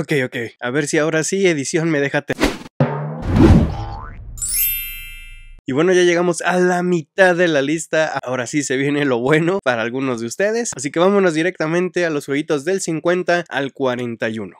Ok, ok. A ver si ahora sí, edición, me déjate. Y bueno, ya llegamos a la mitad de la lista. Ahora sí se viene lo bueno para algunos de ustedes. Así que vámonos directamente a los jueguitos del 50 al 41.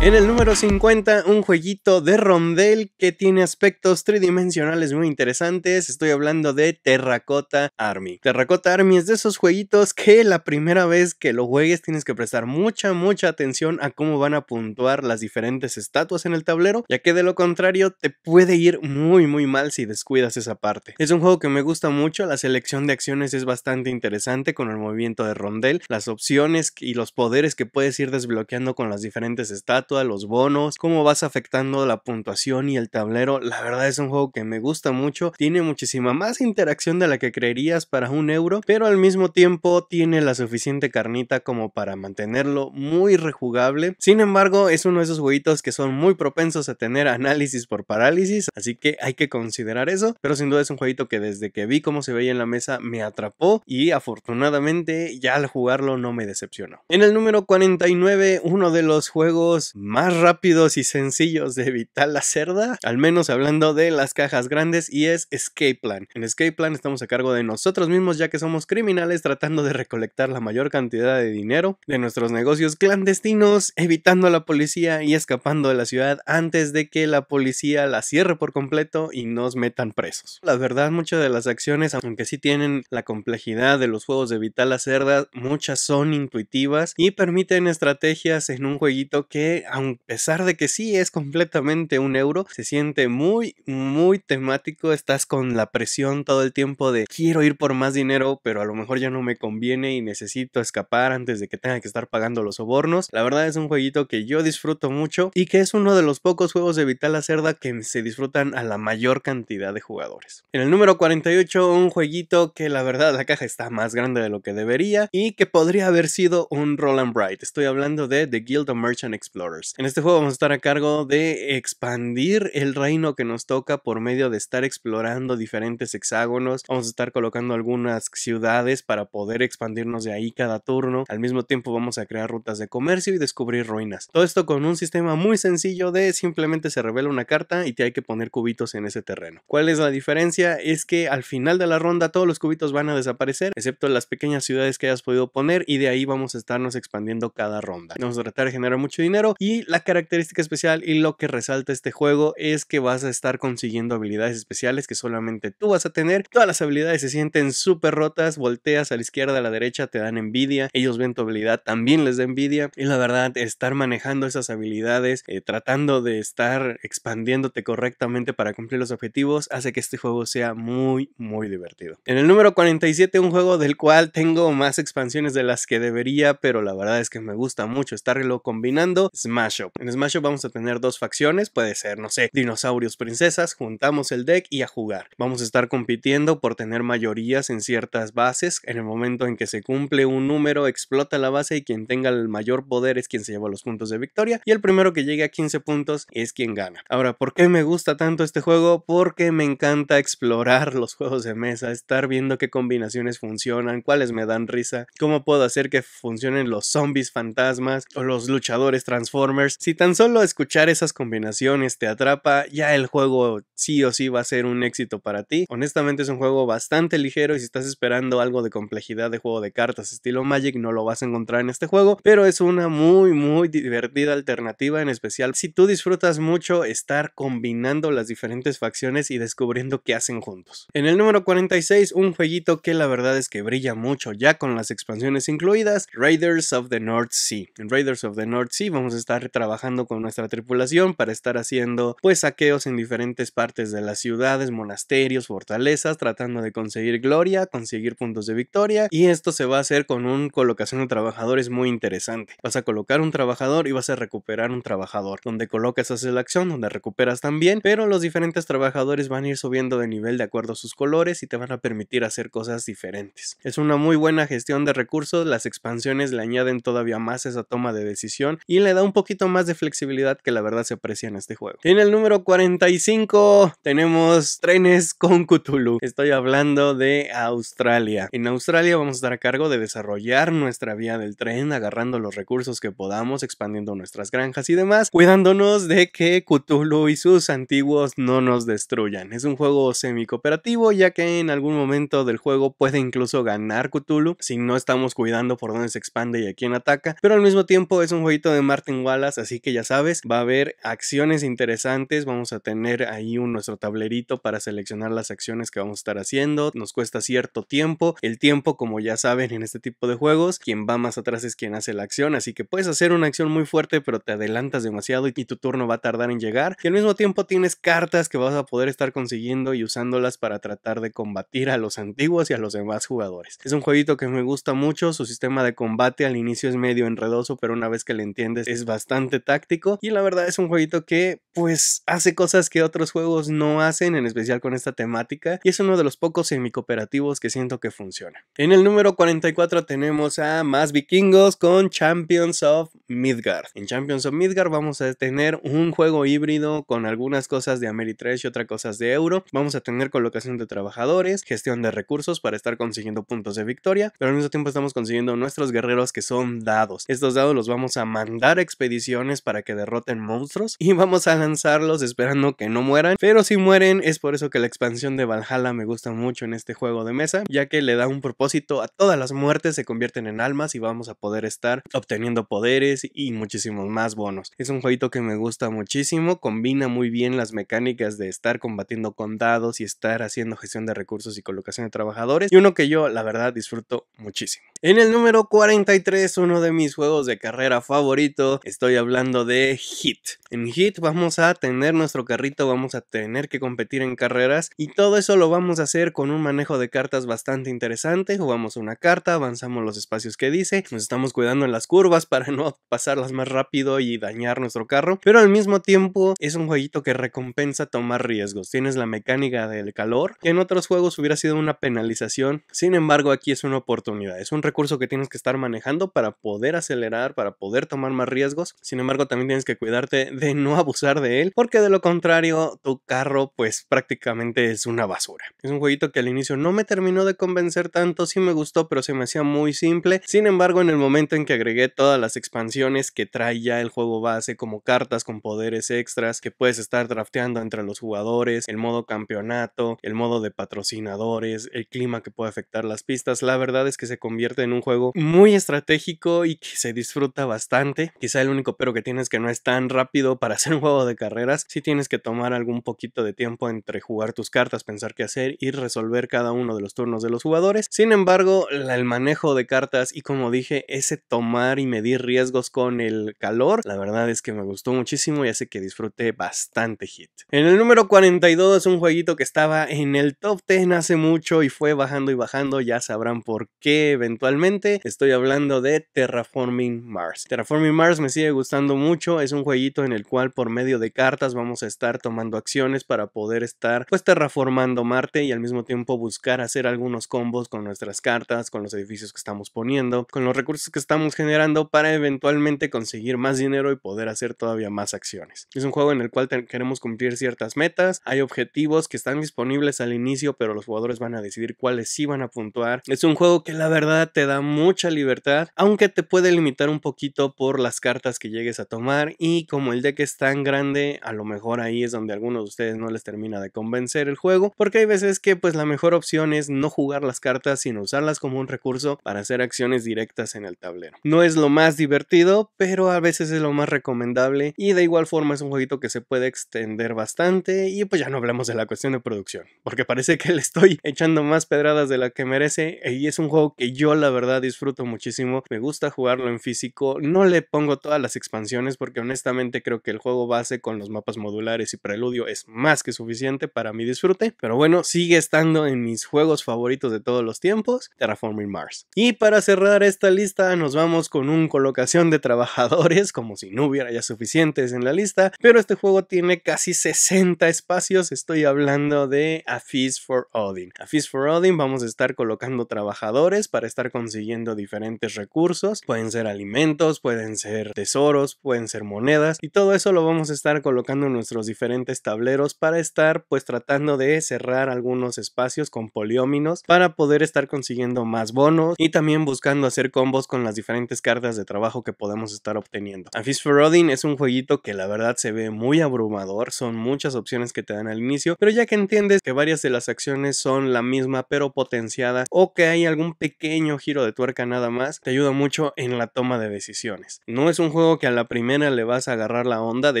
En el número 50, un jueguito de rondel que tiene aspectos tridimensionales muy interesantes. Estoy hablando de Terracota Army. Terracota Army es de esos jueguitos que la primera vez que lo juegues tienes que prestar mucha, mucha atención a cómo van a puntuar las diferentes estatuas en el tablero, ya que de lo contrario te puede ir muy, muy mal si descuidas esa parte. Es un juego que me gusta mucho, la selección de acciones es bastante interesante con el movimiento de rondel, las opciones y los poderes que puedes ir desbloqueando con las diferentes estatuas a los bonos, cómo vas afectando la puntuación y el tablero. La verdad es un juego que me gusta mucho, tiene muchísima más interacción de la que creerías para un euro, pero al mismo tiempo tiene la suficiente carnita como para mantenerlo muy rejugable. Sin embargo, es uno de esos jueguitos que son muy propensos a tener análisis por parálisis, así que hay que considerar eso, pero sin duda es un jueguito que desde que vi cómo se veía en la mesa me atrapó y afortunadamente ya al jugarlo no me decepcionó. En el número 49, uno de los juegos más rápidos y sencillos de evitar la cerda, al menos hablando de las cajas grandes, y es Escape Plan. En Escape Plan estamos a cargo de nosotros mismos ya que somos criminales tratando de recolectar la mayor cantidad de dinero de nuestros negocios clandestinos, evitando a la policía y escapando de la ciudad antes de que la policía la cierre por completo y nos metan presos. La verdad, muchas de las acciones, aunque sí tienen la complejidad de los juegos de Vital la Cerda, muchas son intuitivas y permiten estrategias en un jueguito que a pesar de que sí es completamente un euro, se siente muy, muy temático. Estás con la presión todo el tiempo de quiero ir por más dinero, pero a lo mejor ya no me conviene y necesito escapar antes de que tenga que estar pagando los sobornos. La verdad es un jueguito que yo disfruto mucho y que es uno de los pocos juegos de Vital Cerda que se disfrutan a la mayor cantidad de jugadores. En el número 48, un jueguito que la verdad la caja está más grande de lo que debería y que podría haber sido un Roland Bright. Estoy hablando de The Guild of Merchant Explorer en este juego vamos a estar a cargo de expandir el reino que nos toca por medio de estar explorando diferentes hexágonos. Vamos a estar colocando algunas ciudades para poder expandirnos de ahí cada turno. Al mismo tiempo vamos a crear rutas de comercio y descubrir ruinas. Todo esto con un sistema muy sencillo de simplemente se revela una carta y te hay que poner cubitos en ese terreno. ¿Cuál es la diferencia? Es que al final de la ronda todos los cubitos van a desaparecer, excepto las pequeñas ciudades que hayas podido poner y de ahí vamos a estarnos expandiendo cada ronda. Vamos a tratar de generar mucho dinero y la característica especial y lo que resalta este juego es que vas a estar consiguiendo habilidades especiales que solamente tú vas a tener. Todas las habilidades se sienten súper rotas, volteas a la izquierda, a la derecha, te dan envidia. Ellos ven tu habilidad, también les da envidia. Y la verdad, estar manejando esas habilidades, eh, tratando de estar expandiéndote correctamente para cumplir los objetivos, hace que este juego sea muy, muy divertido. En el número 47, un juego del cual tengo más expansiones de las que debería, pero la verdad es que me gusta mucho estarlo combinando. Smash En Smash Up vamos a tener dos facciones, puede ser, no sé, dinosaurios princesas, juntamos el deck y a jugar. Vamos a estar compitiendo por tener mayorías en ciertas bases. En el momento en que se cumple un número, explota la base y quien tenga el mayor poder es quien se lleva los puntos de victoria. Y el primero que llegue a 15 puntos es quien gana. Ahora, ¿por qué me gusta tanto este juego? Porque me encanta explorar los juegos de mesa, estar viendo qué combinaciones funcionan, cuáles me dan risa, cómo puedo hacer que funcionen los zombies fantasmas o los luchadores transformados si tan solo escuchar esas combinaciones te atrapa, ya el juego sí o sí va a ser un éxito para ti. Honestamente es un juego bastante ligero y si estás esperando algo de complejidad de juego de cartas estilo Magic no lo vas a encontrar en este juego, pero es una muy muy divertida alternativa en especial si tú disfrutas mucho estar combinando las diferentes facciones y descubriendo qué hacen juntos. En el número 46, un jueguito que la verdad es que brilla mucho ya con las expansiones incluidas, Raiders of the North Sea. En Raiders of the North Sea vamos a trabajando con nuestra tripulación para estar haciendo pues saqueos en diferentes partes de las ciudades, monasterios, fortalezas, tratando de conseguir gloria, conseguir puntos de victoria y esto se va a hacer con una colocación de trabajadores muy interesante. Vas a colocar un trabajador y vas a recuperar un trabajador, donde colocas haces la acción, donde recuperas también, pero los diferentes trabajadores van a ir subiendo de nivel de acuerdo a sus colores y te van a permitir hacer cosas diferentes. Es una muy buena gestión de recursos, las expansiones le añaden todavía más esa toma de decisión y le da un poquito más de flexibilidad que la verdad se aprecia en este juego. En el número 45 tenemos trenes con Cthulhu. Estoy hablando de Australia. En Australia vamos a estar a cargo de desarrollar nuestra vía del tren, agarrando los recursos que podamos, expandiendo nuestras granjas y demás, cuidándonos de que Cthulhu y sus antiguos no nos destruyan. Es un juego semi-cooperativo, ya que en algún momento del juego puede incluso ganar Cthulhu si no estamos cuidando por dónde se expande y a quién ataca, pero al mismo tiempo es un jueguito de Martin así que ya sabes, va a haber acciones interesantes, vamos a tener ahí un, nuestro tablerito para seleccionar las acciones que vamos a estar haciendo, nos cuesta cierto tiempo, el tiempo como ya saben en este tipo de juegos, quien va más atrás es quien hace la acción, así que puedes hacer una acción muy fuerte pero te adelantas demasiado y tu turno va a tardar en llegar y al mismo tiempo tienes cartas que vas a poder estar consiguiendo y usándolas para tratar de combatir a los antiguos y a los demás jugadores. Es un jueguito que me gusta mucho, su sistema de combate al inicio es medio enredoso pero una vez que le entiendes es bastante bastante táctico y la verdad es un jueguito que pues hace cosas que otros juegos no hacen, en especial con esta temática, y es uno de los pocos semi cooperativos que siento que funciona. En el número 44 tenemos a más vikingos con Champions of Midgard. En Champions of Midgard vamos a tener un juego híbrido con algunas cosas de Ameritrash y otras cosas de euro. Vamos a tener colocación de trabajadores, gestión de recursos para estar consiguiendo puntos de victoria, pero al mismo tiempo estamos consiguiendo nuestros guerreros que son dados. Estos dados los vamos a mandar a expediciones para que derroten monstruos y vamos a lanzarlos esperando que no mueran, pero si mueren es por eso que la expansión de Valhalla me gusta mucho en este juego de mesa, ya que le da un propósito a todas las muertes, se convierten en almas y vamos a poder estar obteniendo poderes y muchísimos más bonos. Es un jueguito que me gusta muchísimo, combina muy bien las mecánicas de estar combatiendo condados y estar haciendo gestión de recursos y colocación de trabajadores, y uno que yo la verdad disfruto muchísimo. En el número 43, uno de mis juegos de carrera favorito, estoy hablando de Hit. En Hit vamos a tener nuestro carrito, vamos a tener que competir en carreras y todo eso lo vamos a hacer con un manejo de cartas bastante interesante. Jugamos una carta, avanzamos los espacios que dice, nos estamos cuidando en las curvas para no pasarlas más rápido y dañar nuestro carro, pero al mismo tiempo es un jueguito que recompensa tomar riesgos. Tienes la mecánica del calor, que en otros juegos hubiera sido una penalización, sin embargo aquí es una oportunidad, es un recurso que tienes que estar manejando para poder acelerar, para poder tomar más riesgos, sin embargo también tienes que cuidarte de no abusar de él, porque de lo contrario, tu carro pues prácticamente es una basura. Es un jueguito que al inicio no me terminó de convencer tanto, sí me gustó, pero se me hacía muy simple. Sin embargo, en el momento en que agregué todas las expansiones que trae ya el juego base, como cartas con poderes extras que puedes estar drafteando entre los jugadores, el modo campeonato, el modo de patrocinadores, el clima que puede afectar las pistas, la verdad es que se convierte en un juego muy estratégico y que se disfruta bastante. Quizá el único pero que tienes que no es tan rápido para hacer un juego de de carreras, si tienes que tomar algún poquito de tiempo entre jugar tus cartas, pensar qué hacer y resolver cada uno de los turnos de los jugadores. Sin embargo, el manejo de cartas y como dije, ese tomar y medir riesgos con el calor, la verdad es que me gustó muchísimo y hace que disfrute bastante Hit. En el número 42, es un jueguito que estaba en el top 10 hace mucho y fue bajando y bajando, ya sabrán por qué eventualmente. Estoy hablando de Terraforming Mars. Terraforming Mars me sigue gustando mucho, es un jueguito en el cual por medio de cartas, vamos a estar tomando acciones para poder estar pues terraformando Marte y al mismo tiempo buscar hacer algunos combos con nuestras cartas, con los edificios que estamos poniendo, con los recursos que estamos generando para eventualmente conseguir más dinero y poder hacer todavía más acciones. Es un juego en el cual queremos cumplir ciertas metas, hay objetivos que están disponibles al inicio, pero los jugadores van a decidir cuáles sí van a puntuar. Es un juego que la verdad te da mucha libertad, aunque te puede limitar un poquito por las cartas que llegues a tomar y como el deck es tan grande a lo mejor ahí es donde algunos de ustedes no les termina de convencer el juego, porque hay veces que pues la mejor opción es no jugar las cartas sino usarlas como un recurso para hacer acciones directas en el tablero. No es lo más divertido, pero a veces es lo más recomendable y de igual forma es un jueguito que se puede extender bastante y pues ya no hablamos de la cuestión de producción, porque parece que le estoy echando más pedradas de la que merece y es un juego que yo la verdad disfruto muchísimo, me gusta jugarlo en físico, no le pongo todas las expansiones porque honestamente creo que el juego base con los mapas modulares y preludio es más que suficiente para mi disfrute, pero bueno, sigue estando en mis juegos favoritos de todos los tiempos, Terraforming Mars. Y para cerrar esta lista nos vamos con un colocación de trabajadores, como si no hubiera ya suficientes en la lista, pero este juego tiene casi 60 espacios, estoy hablando de A Feast for Odin. A Feast for Odin vamos a estar colocando trabajadores para estar consiguiendo diferentes recursos, pueden ser alimentos, pueden ser tesoros, pueden ser monedas y todo eso lo vamos a estar colocando nuestros diferentes tableros para estar pues tratando de cerrar algunos espacios con polióminos para poder estar consiguiendo más bonos y también buscando hacer combos con las diferentes cartas de trabajo que podemos estar obteniendo. Fist for Odin es un jueguito que la verdad se ve muy abrumador, son muchas opciones que te dan al inicio, pero ya que entiendes que varias de las acciones son la misma pero potenciadas o que hay algún pequeño giro de tuerca nada más, te ayuda mucho en la toma de decisiones. No es un juego que a la primera le vas a agarrar la onda, de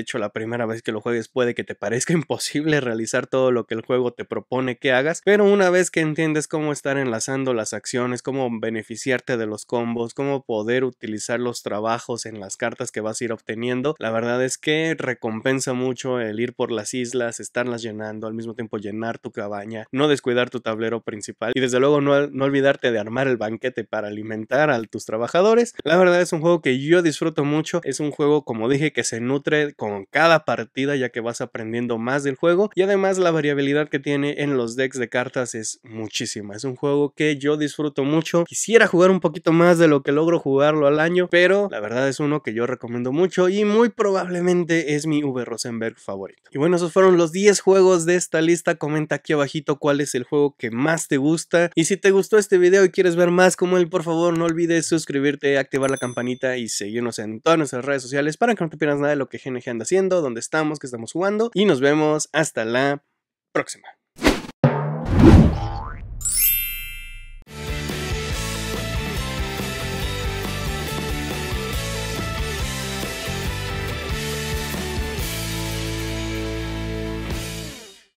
hecho la primera vez que lo juegues puede que te parezca imposible realizar todo lo que el juego te propone que hagas, pero una vez que entiendes cómo estar enlazando las acciones, cómo beneficiarte de los combos, cómo poder utilizar los trabajos en las cartas que vas a ir obteniendo, la verdad es que recompensa mucho el ir por las islas, estarlas llenando, al mismo tiempo llenar tu cabaña, no descuidar tu tablero principal y desde luego no, olvidarte de armar el banquete para alimentar a tus trabajadores. La verdad es un juego que yo disfruto mucho, es un juego como dije que se nutre con cada partida ya que vas aprendiendo más del juego y además la variabilidad que tiene en los decks de cartas es muchísima. Es un juego que yo disfruto mucho. Quisiera jugar un poquito más de lo que logro jugarlo al año, pero la verdad es uno que yo recomiendo mucho y muy probablemente es mi V Rosenberg favorito. Y bueno, esos fueron los 10 juegos de esta lista. Comenta aquí abajito cuál es el juego que más te gusta. Y si te gustó este video y quieres ver más como él, por favor no olvides suscribirte, activar la campanita y seguirnos en todas nuestras redes sociales para que no te pierdas nada de lo que GNG anda haciendo donde estamos, que estamos jugando y nos vemos hasta la próxima.